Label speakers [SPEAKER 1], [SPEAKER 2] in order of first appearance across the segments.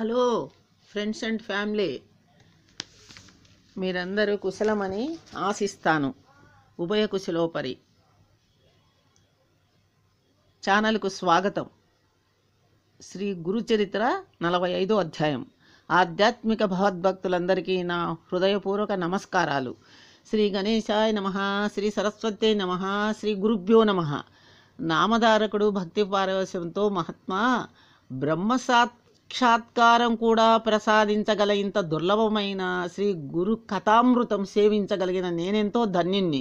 [SPEAKER 1] hello friends and family మీరందరూ కుశలమని ఆశిస్తాను ఉభయ కుశలోపరి ఛానల్కు స్వాగతం శ్రీ గురుచరిత్ర నలభై ఐదో అధ్యాయం ఆధ్యాత్మిక భగవద్భక్తులందరికీ నా హృదయపూర్వక నమస్కారాలు శ్రీ గణేశాయ నమ శ్రీ సరస్వతి నమ శ్రీ గురుభ్యో నమ నామధారకుడు భక్తి పారవశ్యంతో మహాత్మా బ్రహ్మసాత్ సాక్షాత్కారం కూడా ప్రసాదించగల ఇంత దుర్లభమైన శ్రీ గురు కథామృతం సేవించగలిగిన నేనెంతో ధన్యుణ్ణి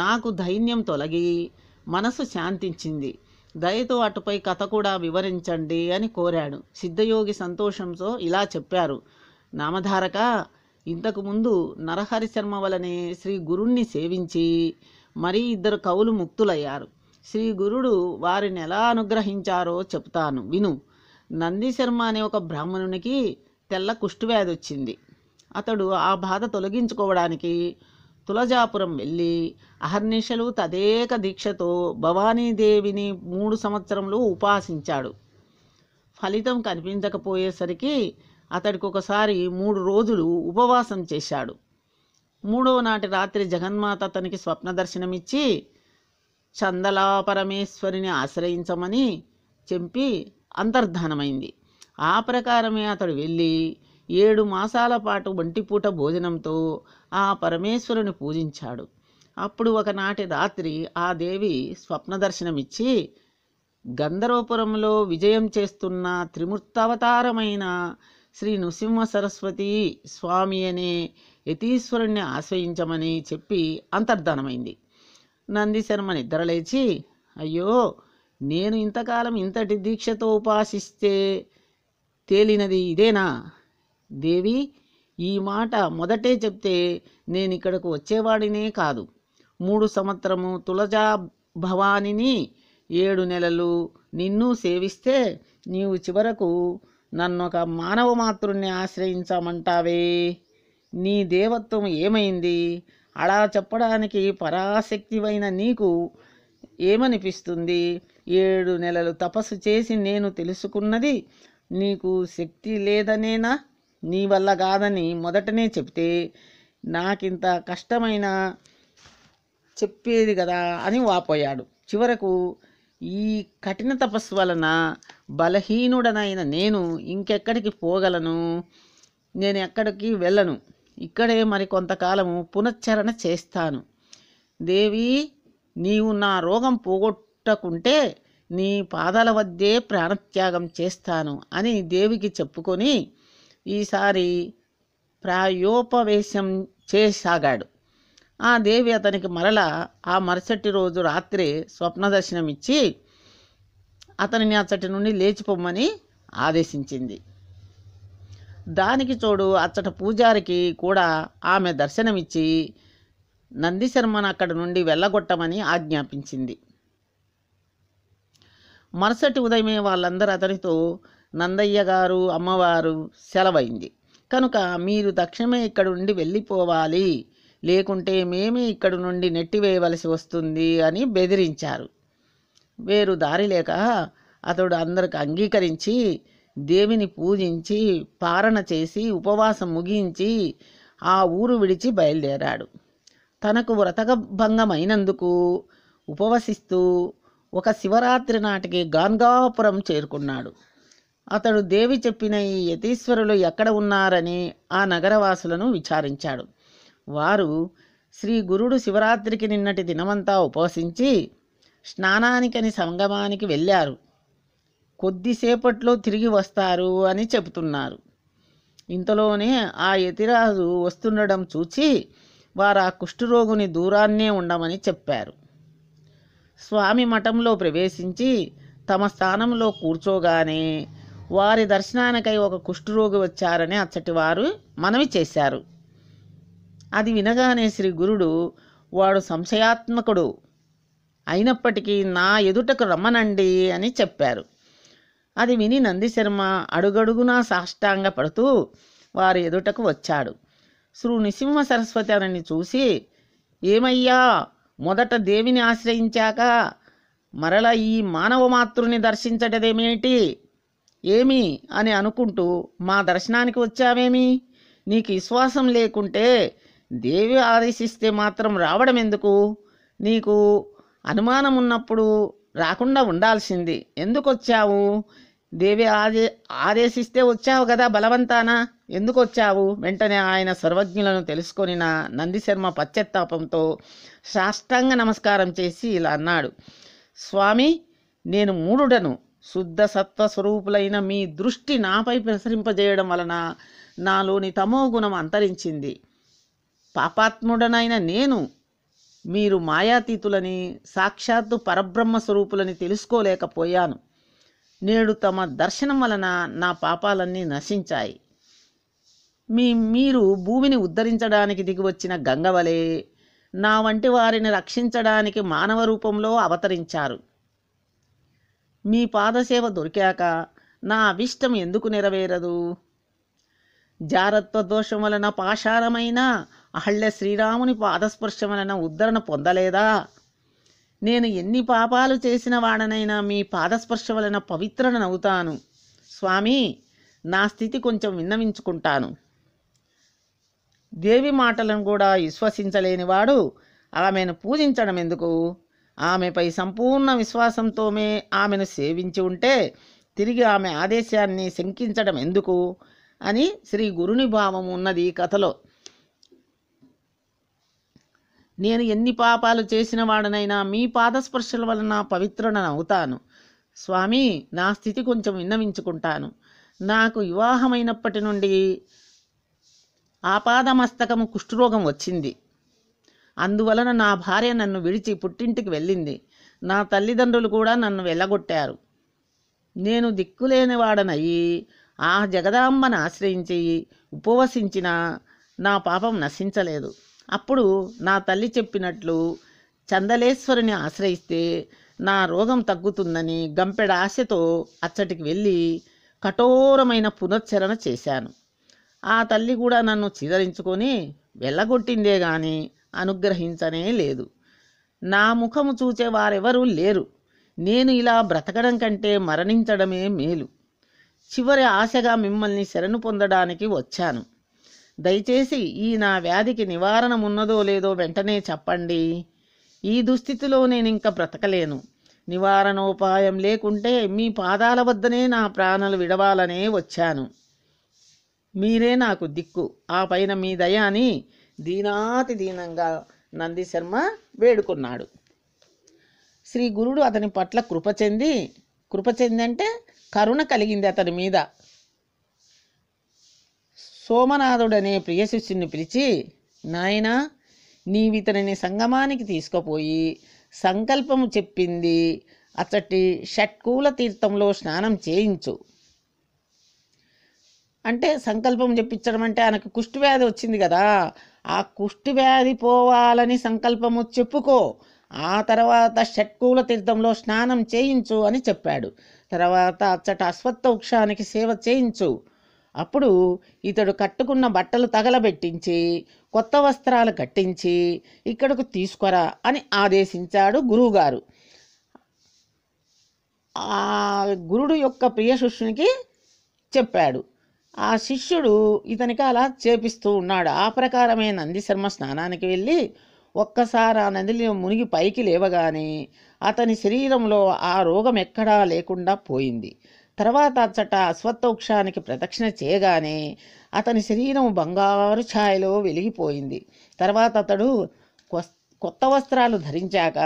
[SPEAKER 1] నాకు ధైన్యం తొలగి మనసు శాంతించింది దయతో అటుపై కథ కూడా వివరించండి అని కోరాడు సిద్ధయోగి సంతోషంతో ఇలా చెప్పారు నామధారక ఇంతకుముందు నరహరి శర్మ వలనే శ్రీ గురుణ్ణి సేవించి మరీ ఇద్దరు కవులు ముక్తులయ్యారు శ్రీ గురుడు వారిని ఎలా అనుగ్రహించారో చెప్తాను విను నందిశర్మ అనే ఒక బ్రాహ్మణునికి తెల్ల కుష్ఠువ్యాధి వచ్చింది అతడు ఆ బాధ తొలగించుకోవడానికి తులజాపురం వెళ్ళి అహర్నిశలు తదేక దీక్షతో భవానీదేవిని మూడు సంవత్సరంలో ఉపాసించాడు ఫలితం కనిపించకపోయేసరికి అతడికి ఒకసారి మూడు రోజులు ఉపవాసం చేశాడు మూడవ నాటి రాత్రి జగన్మాత అతనికి స్వప్న దర్శనమిచ్చి చందలా పరమేశ్వరిని ఆశ్రయించమని చెంపి అంతర్ధానమైంది ఆ ప్రకారమే అతడు వెళ్ళి ఏడు మాసాల పాటు వంటిపూట భోజనంతో ఆ పరమేశ్వరుని పూజించాడు అప్పుడు ఒకనాటి రాత్రి ఆ దేవి స్వప్న దర్శనమిచ్చి గంధర్వపురంలో విజయం చేస్తున్న త్రిమూర్తావతారమైన శ్రీ నృసింహ సరస్వతి స్వామి అనే యతీశ్వరుణ్ణి ఆశ్రయించమని చెప్పి అంతర్ధానమైంది నందిశర్మ నిద్రలేచి అయ్యో నేను ఇంతకాలం ఇంతటి దీక్షతో ఉపాసిస్తే తేలినది ఇదేనా దేవి ఈ మాట మొదటే చెప్తే నేను ఇక్కడకు వచ్చేవాడినే కాదు మూడు సంవత్సరము తులజా భవానిని ఏడు నెలలు నిన్ను సేవిస్తే నీవు చివరకు నన్ను ఒక మానవ మాతృణ్ణి ఆశ్రయించామంటావే నీ దేవత్వం ఏమైంది అలా చెప్పడానికి పరాశక్తివైన నీకు ఏమనిపిస్తుంది ఏడు నెలలు తపస్సు చేసి నేను తెలుసుకున్నది నీకు శక్తి లేదనేనా నీ వల్ల కాదని మొదటనే చెప్తే నాకింత కష్టమైన చెప్పేది కదా అని వాపోయాడు చివరకు ఈ కఠిన తపస్సు వలన బలహీనుడనైన నేను ఇంకెక్కడికి పోగలను నేను ఎక్కడికి వెళ్ళను ఇక్కడే మరి కొంతకాలము పునశ్చరణ చేస్తాను దేవి నీవు నా రోగం పోగొట్టు పుట్టకుంటే నీ పాదాల వద్దే ప్రాణత్యాగం చేస్తాను అని దేవికి చెప్పుకొని ఈసారి ప్రాయోపవేశం చేసాగాడు ఆ దేవి అతనికి మరల ఆ మరుసటి రోజు రాత్రి స్వప్న దర్శనమిచ్చి అతనిని అచ్చటి నుండి లేచిపోమ్మని ఆదేశించింది దానికి చోడు అచ్చట పూజారికి కూడా ఆమె దర్శనమిచ్చి నందిశర్మను అక్కడి నుండి వెళ్ళగొట్టమని ఆజ్ఞాపించింది మరుసటి ఉదయమే వాళ్ళందరూ అతనితో నందయ్య గారు అమ్మవారు సెలవైంది కనుక మీరు తక్షణమే ఇక్కడ నుండి వెళ్ళిపోవాలి లేకుంటే మేమే ఇక్కడ నుండి నెట్టివేయవలసి వస్తుంది అని బెదిరించారు వేరు దారి లేక అతడు అందరికి అంగీకరించి దేవిని పూజించి పారణ చేసి ఉపవాసం ముగించి ఆ ఊరు విడిచి బయలుదేరాడు తనకు వ్రతక భంగమైనందుకు ఉపవసిస్తూ ఒక శివరాత్రి నాటికి గాంగాపురం చేరుకున్నాడు అతడు దేవి చెప్పిన ఈ యతీశ్వరులు ఎక్కడ ఉన్నారని ఆ నగరవాసులను విచారించాడు వారు శ్రీ గురుడు శివరాత్రికి నిన్నటి దినమంతా ఉపవసించి స్నానానికని సంగమానికి వెళ్ళారు కొద్దిసేపట్లో తిరిగి వస్తారు అని చెబుతున్నారు ఇంతలోనే ఆ యతిరాజు వస్తుండడం చూచి వారు ఆ కుష్ఠరోగుని దూరాన్నే ఉండమని చెప్పారు స్వామి మఠంలో ప్రవేశించి తమ స్థానంలో కూర్చోగానే వారి దర్శనానికై ఒక కుష్ఠరోగి వచ్చారని అచ్చటి వారు మనవి చేశారు అది వినగానే శ్రీ గురుడు వాడు సంశయాత్మకుడు అయినప్పటికీ నా ఎదుటకు రమ్మనండి అని చెప్పారు అది విని నందిశర్మ అడుగడుగునా సాష్టాంగ పడుతూ వారి ఎదుటకు వచ్చాడు శ్రీ నిసింహ సరస్వతి అనని చూసి ఏమయ్యా మొదట దేవిని ఆశ్రయించాక మరల ఈ మానవ మాతృని దర్శించటదేమేటి ఏమి అని అనుకుంటూ మా దర్శనానికి వచ్చావేమి నీకు విశ్వాసం లేకుంటే దేవి ఆదేశిస్తే మాత్రం రావడం ఎందుకు నీకు అనుమానం ఉన్నప్పుడు రాకుండా ఉండాల్సింది ఎందుకు వచ్చావు దేవి ఆదే ఆదేశిస్తే వచ్చావు కదా బలవంతాన ఎందుకు వచ్చావు వెంటనే ఆయన సర్వజ్ఞులను తెలుసుకొని నా నందిశర్మ పశ్చత్తాపంతో సాష్టాంగ నమస్కారం చేసి ఇలా అన్నాడు స్వామి నేను మూడుడను శుద్ధ సత్వ స్వరూపులైన మీ దృష్టి నాపై ప్రసరింపజేయడం వలన నాలోని తమో గుణం అంతరించింది పాపాత్ముడనైన నేను మీరు మాయాతీతులని సాక్షాత్తు పరబ్రహ్మ స్వరూపులని తెలుసుకోలేకపోయాను నేడు తమ దర్శనం వలన నా పాపాలన్నీ నశించాయి మీ మీరు భూమిని ఉద్ధరించడానికి దిగివచ్చిన గంగవలే నా వంటి వారిని రక్షించడానికి మానవ రూపంలో అవతరించారు మీ పాదసేవ దొరికాక నా అభిష్టం ఎందుకు నెరవేరదు జారత్వ దోషం వలన పాషారమైన అహళ్ళ శ్రీరాముని పాదస్పర్శ వలన ఉద్ధరణ పొందలేదా నేను ఎన్ని పాపాలు చేసిన వాడనైనా మీ పాదస్పర్శ వలన పవిత్రనవుతాను స్వామి నా స్థితి కొంచెం విన్నవించుకుంటాను దేవి మాటలను కూడా విశ్వసించలేనివాడు ఆమెను పూజించడం ఎందుకు ఆమెపై సంపూర్ణ విశ్వాసంతోమే ఆమెను సేవించి ఉంటే తిరిగి ఆమె ఆదేశాన్ని శంకించడం ఎందుకు అని శ్రీ గురుని భావం ఉన్నది కథలో నేను ఎన్ని పాపాలు చేసిన వాడనైనా మీ పాదస్పర్శల వలన పవిత్రుడను అవుతాను స్వామి నా స్థితి కొంచెం విన్నవించుకుంటాను నాకు వివాహమైనప్పటి నుండి ఆపాదమస్తకము కుష్ఠరోగం వచ్చింది అందువలన నా భార్య నన్ను విడిచి పుట్టింటికి వెళ్ళింది నా తల్లిదండ్రులు కూడా నన్ను వెళ్ళగొట్టారు నేను దిక్కులేనివాడనయ్యి ఆ జగదాంబను ఆశ్రయించి ఉపవసించిన నా పాపం నశించలేదు అప్పుడు నా తల్లి చెప్పినట్లు చందలేశ్వరుని ఆశ్రయిస్తే నా రోగం తగ్గుతుందని గంపెడ ఆశతో అచ్చటికి వెళ్ళి కఠోరమైన పునశ్చరణ చేశాను ఆ తల్లి కూడా నన్ను చిదరించుకొని వెళ్ళగొట్టిందే గాని అనుగ్రహించనే లేదు నా ముఖము చూచేవారెవరూ లేరు నేను ఇలా బ్రతకడం కంటే మరణించడమే మేలు చివరి ఆశగా మిమ్మల్ని శరణు పొందడానికి వచ్చాను దయచేసి ఈ నా వ్యాధికి నివారణ ఉన్నదో లేదో వెంటనే చెప్పండి ఈ దుస్థితిలో నేను ఇంకా బ్రతకలేను నివారణోపాయం లేకుంటే మీ పాదాల వద్దనే నా ప్రాణాలు విడవాలనే వచ్చాను మీరే నాకు దిక్కు ఆ పైన మీ దయాని దీనాతి దీనంగా నంది శర్మ వేడుకున్నాడు శ్రీ గురుడు అతని పట్ల కృప చెంది కృప చెందంటే కరుణ కలిగింది అతని మీద సోమనాథుడనే ప్రియ శిష్యుని పిలిచి నాయన నీవితనిని సంగమానికి తీసుకుపోయి సంకల్పము చెప్పింది అతటి షట్కూల తీర్థంలో స్నానం చేయించు అంటే సంకల్పం చెప్పించడం అంటే ఆయనకు కుష్టి వ్యాధి వచ్చింది కదా ఆ కుష్టి వ్యాధి పోవాలని సంకల్పము చెప్పుకో ఆ తర్వాత షట్కూల తీర్థంలో స్నానం చేయించు అని చెప్పాడు తర్వాత అచ్చట అశ్వత్థ వృక్షానికి సేవ చేయించు అప్పుడు ఇతడు కట్టుకున్న బట్టలు తగలబెట్టించి కొత్త వస్త్రాలు కట్టించి ఇక్కడకు తీసుకురా అని ఆదేశించాడు గురువుగారు ఆ గురుడు యొక్క ప్రియ శిష్యునికి చెప్పాడు ఆ శిష్యుడు ఇతనికి అలా చేపిస్తూ ఉన్నాడు ఆ ప్రకారమే నందిశర్మ స్నానానికి వెళ్ళి ఒక్కసారి ఆ నదిలో మునిగి పైకి లేవగానే అతని శరీరంలో ఆ రోగం ఎక్కడా లేకుండా పోయింది తర్వాత అచ్చట అశ్వత్థవృక్షానికి ప్రదక్షిణ చేయగానే అతని శరీరం బంగారు ఛాయలో వెలిగిపోయింది తర్వాత అతడు కొత్త వస్త్రాలు ధరించాక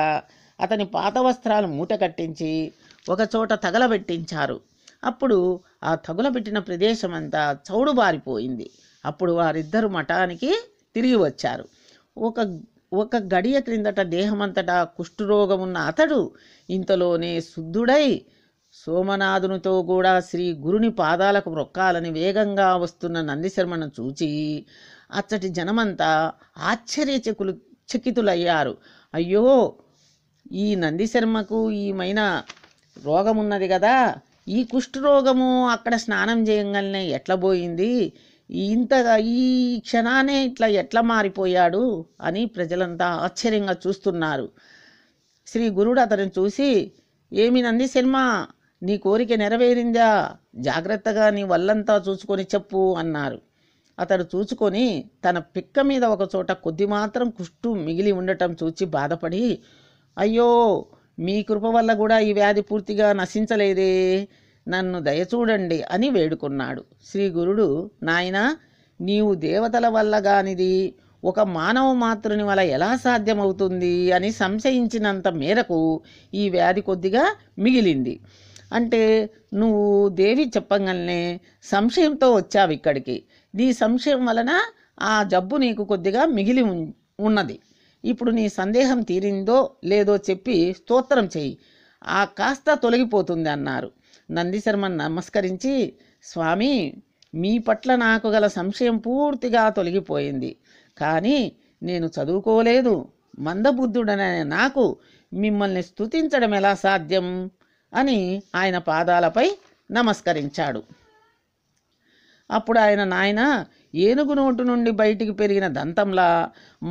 [SPEAKER 1] అతని పాత వస్త్రాలు మూట కట్టించి ఒకచోట తగలబెట్టించారు అప్పుడు ఆ తగులబెట్టిన ప్రదేశమంతా చౌడుబారిపోయింది అప్పుడు వారిద్దరు మఠానికి తిరిగి వచ్చారు ఒక ఒక గడియ క్రిందట దేహమంతటా కుష్ఠరోగమున్న అతడు ఇంతలోనే శుద్ధుడై సోమనాథునితో కూడా శ్రీ గురుని పాదాలకు మొక్కాలని వేగంగా వస్తున్న నందిశర్మను చూచి అచ్చటి జనమంతా ఆశ్చర్యచకులు చకితులయ్యారు అయ్యో ఈ నందిశర్మకు ఈమైన రోగమున్నది కదా ఈ కుష్ఠరోగము అక్కడ స్నానం చేయగలనే ఎట్లా పోయింది ఇంతగా ఈ క్షణానే ఇట్లా ఎట్లా మారిపోయాడు అని ప్రజలంతా ఆశ్చర్యంగా చూస్తున్నారు శ్రీ గురుడు అతను చూసి ఏమి నంది శర్మ నీ కోరిక నెరవేరిందా జాగ్రత్తగా నీ వల్లంతా చూసుకొని చెప్పు అన్నారు అతడు చూసుకొని తన పిక్క మీద ఒక చోట కొద్ది మాత్రం కుష్టు మిగిలి ఉండటం చూచి బాధపడి అయ్యో మీ కృప వల్ల కూడా ఈ వ్యాధి పూర్తిగా నశించలేదే నన్ను దయచూడండి అని వేడుకున్నాడు శ్రీ గురుడు నాయన నీవు దేవతల వల్ల గానిది ఒక మానవ మాతృని వల్ల ఎలా సాధ్యమవుతుంది అని సంశయించినంత మేరకు ఈ వ్యాధి కొద్దిగా మిగిలింది అంటే నువ్వు దేవి చెప్పగలనే సంశయంతో వచ్చావు ఇక్కడికి నీ సంశయం వలన ఆ జబ్బు నీకు కొద్దిగా మిగిలి ఉన్నది ఇప్పుడు నీ సందేహం తీరిందో లేదో చెప్పి స్తోత్రం చెయ్యి ఆ కాస్త తొలగిపోతుంది అన్నారు నందిశర్మ నమస్కరించి స్వామి మీ పట్ల నాకు గల సంశయం పూర్తిగా తొలగిపోయింది కానీ నేను చదువుకోలేదు మందబుద్ధుడనే నాకు మిమ్మల్ని స్థుతించడం ఎలా సాధ్యం అని ఆయన పాదాలపై నమస్కరించాడు అప్పుడు ఆయన నాయన ఏనుగు నోటు నుండి బయటికి పెరిగిన దంతంలా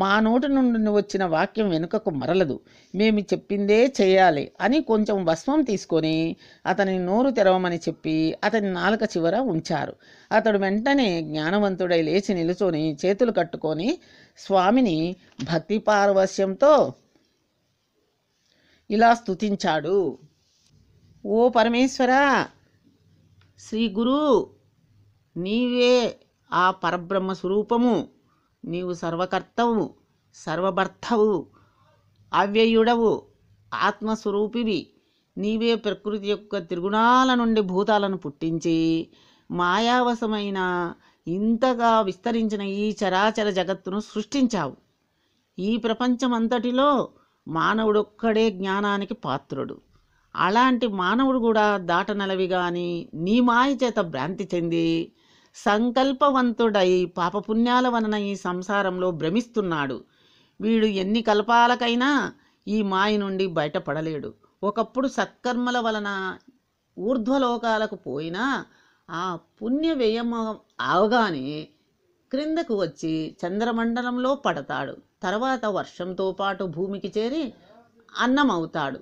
[SPEAKER 1] మా నోటు నుండి వచ్చిన వాక్యం వెనుకకు మరలదు మేము చెప్పిందే చేయాలి అని కొంచెం భస్మం తీసుకొని అతని నోరు తెరవమని చెప్పి అతని నాలుక చివర ఉంచారు అతడు వెంటనే జ్ఞానవంతుడై లేచి నిలుచొని చేతులు కట్టుకొని స్వామిని భక్తి పారవశ్యంతో ఇలా స్తుతించాడు ఓ పరమేశ్వర శ్రీ గురు నీవే ఆ పరబ్రహ్మ స్వరూపము నీవు సర్వకర్తవు సర్వభర్తవు అవ్యయుడవు ఆత్మస్వరూపివి నీవే ప్రకృతి యొక్క తిరుగుణాల నుండి భూతాలను పుట్టించి మాయావశమైన ఇంతగా విస్తరించిన ఈ చరాచర జగత్తును సృష్టించావు ఈ ప్రపంచమంతటిలో మానవుడొక్కడే జ్ఞానానికి పాత్రుడు అలాంటి మానవుడు కూడా దాటనలవి కానీ నీ మాయ చేత భ్రాంతి చెంది సంకల్పవంతుడై పాపపుణ్యాల వలన ఈ సంసారంలో భ్రమిస్తున్నాడు వీడు ఎన్ని కల్పాలకైనా ఈ మాయ నుండి బయటపడలేడు ఒకప్పుడు సత్కర్మల వలన ఊర్ధ్వలోకాలకు పోయినా ఆ పుణ్య వ్యయం అవగానే క్రిందకు వచ్చి చంద్రమండలంలో పడతాడు తర్వాత వర్షంతో పాటు భూమికి చేరి అన్నం అవుతాడు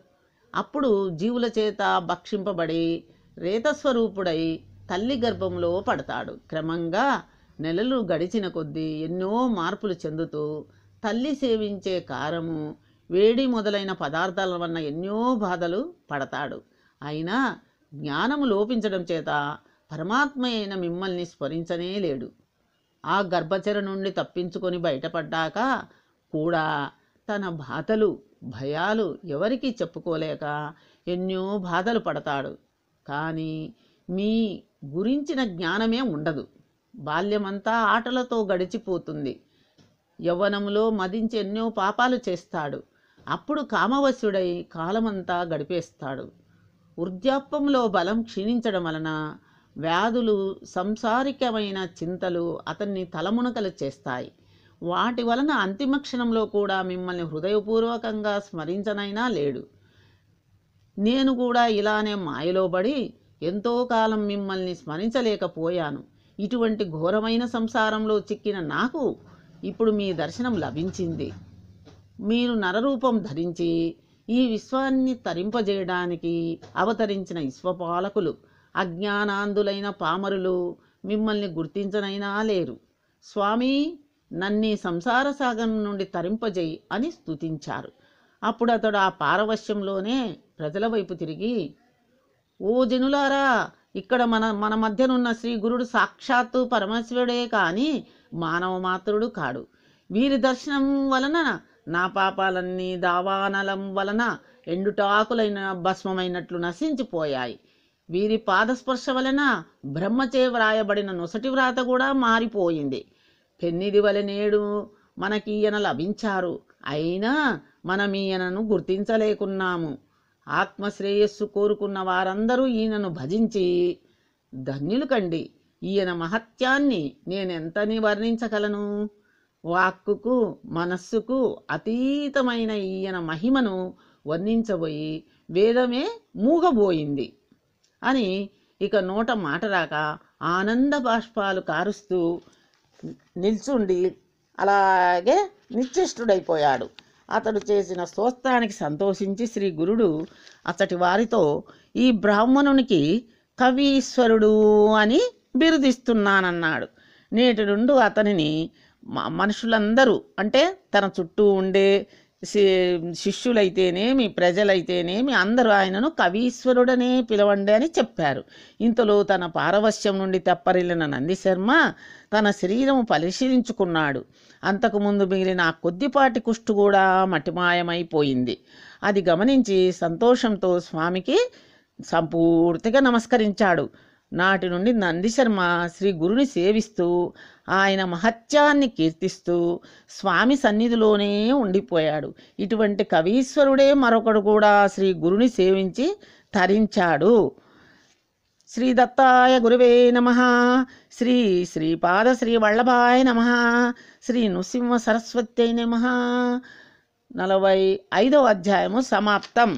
[SPEAKER 1] అప్పుడు జీవుల చేత భక్షింపబడి రేతస్వరూపుడై తల్లి గర్భంలో పడతాడు క్రమంగా నెలలు గడిచిన కొద్దీ ఎన్నో మార్పులు చెందుతూ తల్లి సేవించే కారము వేడి మొదలైన పదార్థాల వలన ఎన్నో బాధలు పడతాడు అయినా జ్ఞానము లోపించడం చేత పరమాత్మ అయిన మిమ్మల్ని స్మరించనే లేడు ఆ గర్భచర నుండి తప్పించుకొని బయటపడ్డాక కూడా తన బాధలు భయాలు ఎవరికీ చెప్పుకోలేక ఎన్నో బాధలు పడతాడు కానీ మీ గురించిన జ్ఞానమే ఉండదు బాల్యమంతా ఆటలతో గడిచిపోతుంది యవ్వనములో మదించి ఎన్నో పాపాలు చేస్తాడు అప్పుడు కామవశుడై కాలమంతా గడిపేస్తాడు వృద్ధాప్యంలో బలం క్షీణించడం వలన వ్యాధులు సంసారికమైన చింతలు అతన్ని తలమునకలు చేస్తాయి వాటి వలన అంతిమ క్షణంలో కూడా మిమ్మల్ని హృదయపూర్వకంగా స్మరించనైనా లేడు నేను కూడా ఇలానే మాయలోబడి పడి ఎంతో కాలం మిమ్మల్ని స్మరించలేకపోయాను ఇటువంటి ఘోరమైన సంసారంలో చిక్కిన నాకు ఇప్పుడు మీ దర్శనం లభించింది మీరు నరరూపం ధరించి ఈ విశ్వాన్ని తరింపజేయడానికి అవతరించిన విశ్వపాలకులు అజ్ఞానాంధులైన పామరులు మిమ్మల్ని గుర్తించనైనా లేరు స్వామి నన్నీ సంసార సాగం నుండి తరింపజేయి అని స్తుతించారు అప్పుడు అతడు ఆ పారవశ్యంలోనే ప్రజల వైపు తిరిగి ఓ జనులారా ఇక్కడ మన మన మధ్యనున్న శ్రీ గురుడు సాక్షాత్తు పరమేశ్వరుడే కానీ మానవ మాత్రుడు కాడు వీరి దర్శనం వలన నా పాపాలన్నీ దావానలం వలన ఎండుటాకులైన భస్మమైనట్లు నశించిపోయాయి వీరి పాదస్పర్శ వలన బ్రహ్మచే వ్రాయబడిన నొసటి వ్రాత కూడా మారిపోయింది పెన్నిది వలె నేడు ఈయన లభించారు అయినా మనమీయనను గుర్తించలేకున్నాము ఆత్మశ్రేయస్సు కోరుకున్న వారందరూ ఈయనను భజించి ధన్యులు కండి ఈయన మహత్యాన్ని నేనెంతని వర్ణించగలను వాక్కుకు మనస్సుకు అతీతమైన ఈయన మహిమను వర్ణించబోయి వేదమే మూగబోయింది అని ఇక నోట మాట రాక ఆనంద బాష్పాలు కారుస్తూ నిల్చుండి అలాగే నిశ్చేష్టుడైపోయాడు అతడు చేసిన స్తోత్రానికి సంతోషించి శ్రీ గురుడు అతటి వారితో ఈ బ్రాహ్మణునికి కవీశ్వరుడు అని బిరుదిస్తున్నానన్నాడు నేటి నుండి అతనిని మనుషులందరూ అంటే తన చుట్టూ ఉండే శిష్యులైతేనేమి ప్రజలైతేనేమి అందరూ ఆయనను కవీశ్వరుడనే పిలవండి అని చెప్పారు ఇంతలో తన పారవశ్యం నుండి తెప్పరిల్లిన నందిశర్మ తన శరీరము పరిశీలించుకున్నాడు అంతకుముందు మిగిలిన ఆ కొద్దిపాటి కుష్టు కూడా మటిమాయమైపోయింది అది గమనించి సంతోషంతో స్వామికి సంపూర్తిగా నమస్కరించాడు నాటి నుండి నందిశర్మ శ్రీ గురుని సేవిస్తూ ఆయన మహత్యాన్ని కీర్తిస్తూ స్వామి సన్నిధిలోనే ఉండిపోయాడు ఇటువంటి కవీశ్వరుడే మరొకడు కూడా శ్రీ గురుని సేవించి తరించాడు శ్రీ దత్తాయ గురువే నమ శ్రీ శ్రీపాద శ్రీ వల్లభాయ నమ శ్రీ నృసింహ సరస్వతి నమ నలభై ఐదవ అధ్యాయము సమాప్తం